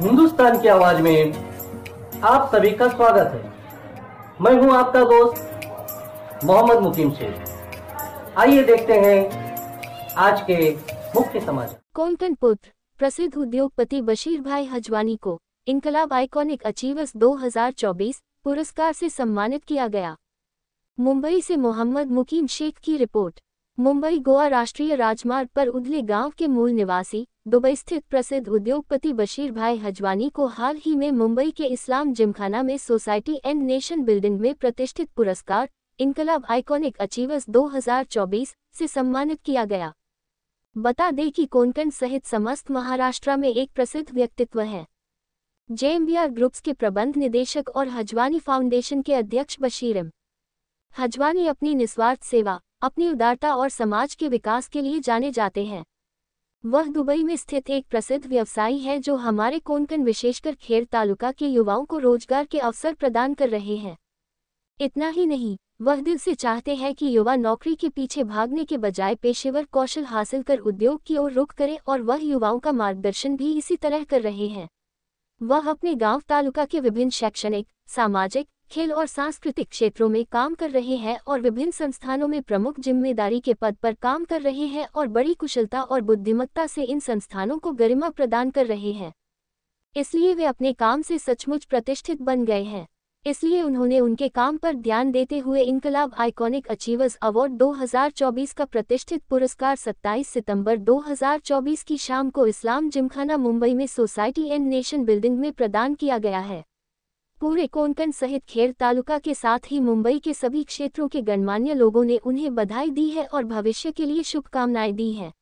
हिंदुस्तान की आवाज में आप सभी का स्वागत है मैं हूं आपका दोस्त मोहम्मद मुकीम शेख आइए देखते हैं आज के मुख्य समाचार कोंकण पुत्र प्रसिद्ध उद्योगपति बशीर भाई हजवानी को इनकलाब आइकॉनिक अचीवर्स 2024 पुरस्कार से सम्मानित किया गया मुंबई से मोहम्मद मुकीम शेख की रिपोर्ट मुंबई गोवा राष्ट्रीय राजमार्ग पर उधले गांव के मूल निवासी दुबई स्थित प्रसिद्ध उद्योगपति बशीर भाई हजवानी को हाल ही में मुंबई के इस्लाम जिमखाना में सोसाइटी एंड नेशन बिल्डिंग में प्रतिष्ठित पुरस्कार इनकलाब आइकॉनिक अचीवर्स 2024 से सम्मानित किया गया बता दें कि कोंकण सहित समस्त महाराष्ट्र में एक प्रसिद्ध व्यक्तित्व है जे ग्रुप्स के प्रबंध निदेशक और हजवानी फाउंडेशन के अध्यक्ष एम हजवानी अपनी निस्वार्थ सेवा अपनी उदारता और समाज के विकास के लिए जाने जाते हैं वह दुबई में स्थित एक प्रसिद्ध व्यवसायी है जो हमारे कोंकण विशेषकर खेर तालुका के युवाओं को रोजगार के अवसर प्रदान कर रहे हैं इतना ही नहीं वह दिल से चाहते हैं कि युवा नौकरी के पीछे भागने के बजाय पेशेवर कौशल हासिल कर उद्योग की ओर रुख करें और वह युवाओं का मार्गदर्शन भी इसी तरह कर रहे हैं वह अपने गांव तालुका के विभिन्न शैक्षणिक सामाजिक खेल और सांस्कृतिक क्षेत्रों में काम कर रहे हैं और विभिन्न संस्थानों में प्रमुख जिम्मेदारी के पद पर काम कर रहे हैं और बड़ी कुशलता और बुद्धिमत्ता से इन संस्थानों को गरिमा प्रदान कर रहे हैं इसलिए वे अपने काम से सचमुच प्रतिष्ठित बन गए हैं इसलिए उन्होंने उनके काम पर ध्यान देते हुए इनकलाब आइकॉनिक अचीवर्स अवार्ड 2024 का प्रतिष्ठित पुरस्कार 27 सितंबर 2024 की शाम को इस्लाम जिमखाना मुंबई में सोसाइटी एंड नेशन बिल्डिंग में प्रदान किया गया है पूरे कोंकण सहित खेर तालुका के साथ ही मुंबई के सभी क्षेत्रों के गणमान्य लोगों ने उन्हें बधाई दी है और भविष्य के लिए शुभकामनाएं दी हैं